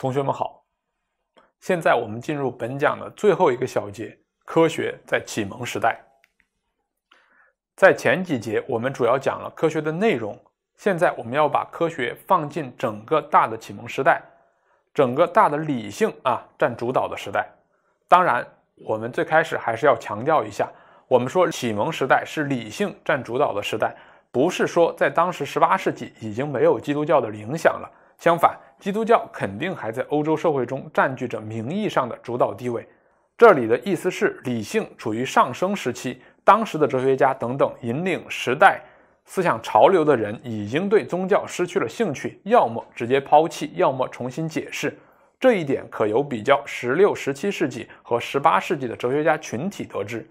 同学们好，现在我们进入本讲的最后一个小节——科学在启蒙时代。在前几节，我们主要讲了科学的内容。现在我们要把科学放进整个大的启蒙时代，整个大的理性啊占主导的时代。当然，我们最开始还是要强调一下，我们说启蒙时代是理性占主导的时代，不是说在当时十八世纪已经没有基督教的影响了。相反。基督教肯定还在欧洲社会中占据着名义上的主导地位。这里的意思是，理性处于上升时期，当时的哲学家等等引领时代思想潮流的人已经对宗教失去了兴趣，要么直接抛弃，要么重新解释。这一点可由比较十六、十七世纪和十八世纪的哲学家群体得知。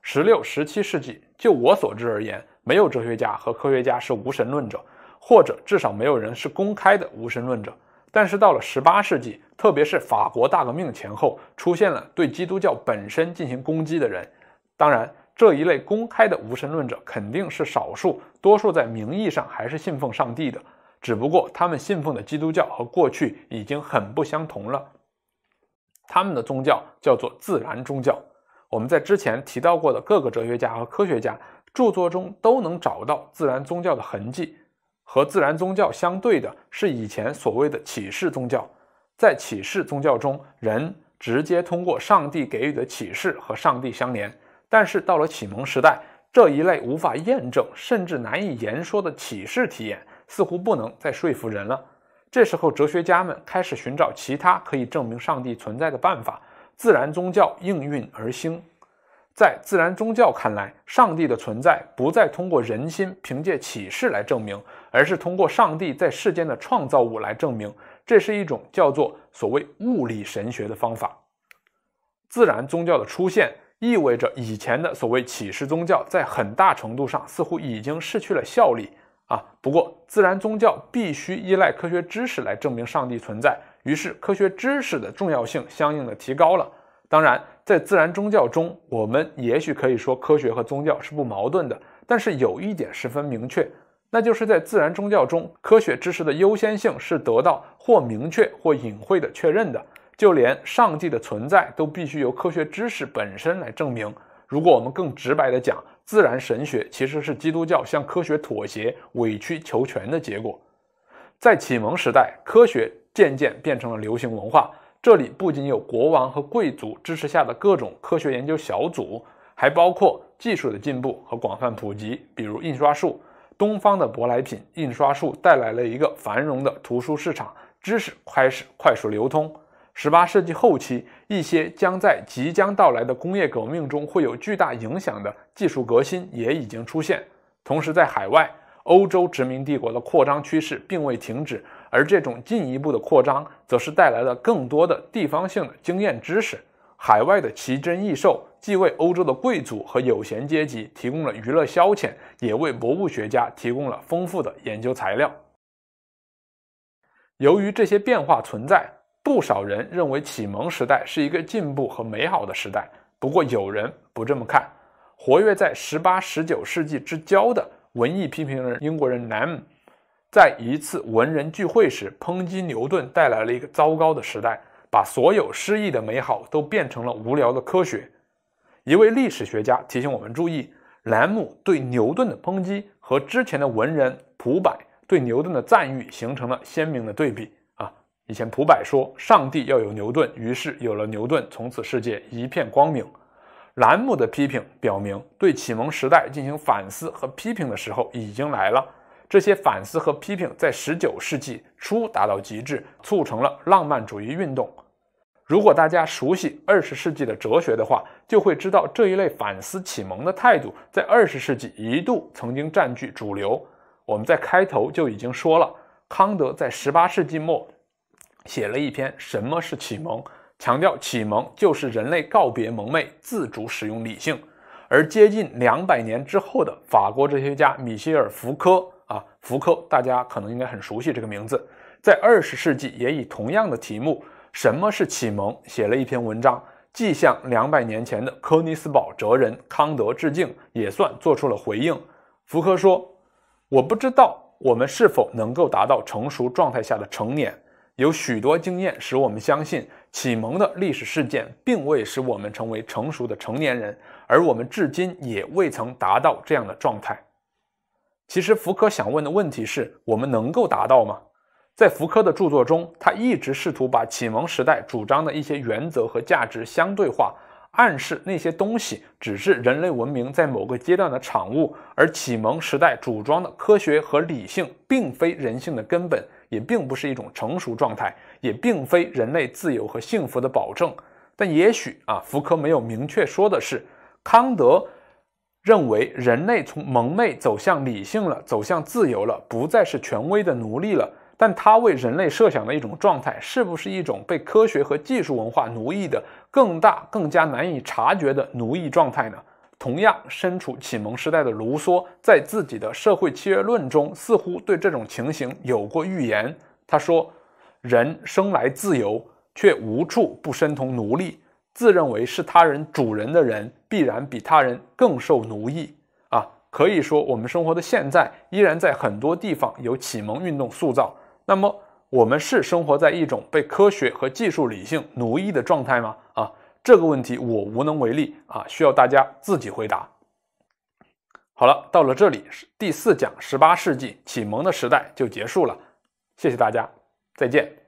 十六、十七世纪，就我所知而言，没有哲学家和科学家是无神论者，或者至少没有人是公开的无神论者。但是到了十八世纪，特别是法国大革命前后，出现了对基督教本身进行攻击的人。当然，这一类公开的无神论者肯定是少数，多数在名义上还是信奉上帝的，只不过他们信奉的基督教和过去已经很不相同了。他们的宗教叫做自然宗教。我们在之前提到过的各个哲学家和科学家著作中都能找到自然宗教的痕迹。和自然宗教相对的是以前所谓的启示宗教，在启示宗教中，人直接通过上帝给予的启示和上帝相连。但是到了启蒙时代，这一类无法验证甚至难以言说的启示体验似乎不能再说服人了。这时候，哲学家们开始寻找其他可以证明上帝存在的办法，自然宗教应运而生。在自然宗教看来，上帝的存在不再通过人心凭借启示来证明，而是通过上帝在世间的创造物来证明。这是一种叫做所谓物理神学的方法。自然宗教的出现，意味着以前的所谓启示宗教在很大程度上似乎已经失去了效力啊。不过，自然宗教必须依赖科学知识来证明上帝存在，于是科学知识的重要性相应的提高了。当然，在自然宗教中，我们也许可以说科学和宗教是不矛盾的。但是有一点十分明确，那就是在自然宗教中，科学知识的优先性是得到或明确或隐晦的确认的。就连上帝的存在都必须由科学知识本身来证明。如果我们更直白的讲，自然神学其实是基督教向科学妥协、委曲求全的结果。在启蒙时代，科学渐渐变成了流行文化。这里不仅有国王和贵族支持下的各种科学研究小组，还包括技术的进步和广泛普及，比如印刷术。东方的舶来品印刷术带来了一个繁荣的图书市场，知识开始快速流通。十八世纪后期，一些将在即将到来的工业革命中会有巨大影响的技术革新也已经出现。同时，在海外，欧洲殖民帝国的扩张趋势并未停止。而这种进一步的扩张，则是带来了更多的地方性的经验知识，海外的奇珍异兽，既为欧洲的贵族和有闲阶级提供了娱乐消遣，也为博物学家提供了丰富的研究材料。由于这些变化存在，不少人认为启蒙时代是一个进步和美好的时代。不过，有人不这么看。活跃在十八、十九世纪之交的文艺批评人英国人南。在一次文人聚会时，抨击牛顿带来了一个糟糕的时代，把所有诗意的美好都变成了无聊的科学。一位历史学家提醒我们注意，兰姆对牛顿的抨击和之前的文人普柏对牛顿的赞誉形成了鲜明的对比。啊，以前普柏说：“上帝要有牛顿，于是有了牛顿，从此世界一片光明。”兰姆的批评表明，对启蒙时代进行反思和批评的时候已经来了。这些反思和批评在19世纪初达到极致，促成了浪漫主义运动。如果大家熟悉20世纪的哲学的话，就会知道这一类反思启蒙的态度在20世纪一度曾经占据主流。我们在开头就已经说了，康德在18世纪末写了一篇《什么是启蒙》，强调启蒙就是人类告别蒙昧，自主使用理性。而接近两百年之后的法国哲学家米歇尔·福柯。啊，福柯，大家可能应该很熟悉这个名字，在二十世纪也以同样的题目《什么是启蒙》写了一篇文章，既向两百年前的科尼斯堡哲人康德致敬，也算做出了回应。福柯说：“我不知道我们是否能够达到成熟状态下的成年，有许多经验使我们相信，启蒙的历史事件并未使我们成为成熟的成年人，而我们至今也未曾达到这样的状态。”其实，福柯想问的问题是我们能够达到吗？在福柯的著作中，他一直试图把启蒙时代主张的一些原则和价值相对化，暗示那些东西只是人类文明在某个阶段的产物，而启蒙时代主张的科学和理性并非人性的根本，也并不是一种成熟状态，也并非人类自由和幸福的保证。但也许啊，福柯没有明确说的是康德。认为人类从蒙昧走向理性了，走向自由了，不再是权威的奴隶了。但他为人类设想的一种状态，是不是一种被科学和技术文化奴役的更大、更加难以察觉的奴役状态呢？同样身处启蒙时代的卢梭，在自己的《社会契约论》中，似乎对这种情形有过预言。他说：“人生来自由，却无处不身同奴隶。”自认为是他人主人的人，必然比他人更受奴役啊！可以说，我们生活的现在，依然在很多地方由启蒙运动塑造。那么，我们是生活在一种被科学和技术理性奴役的状态吗？啊，这个问题我无能为力啊，需要大家自己回答。好了，到了这里第四讲，十八世纪启蒙的时代就结束了。谢谢大家，再见。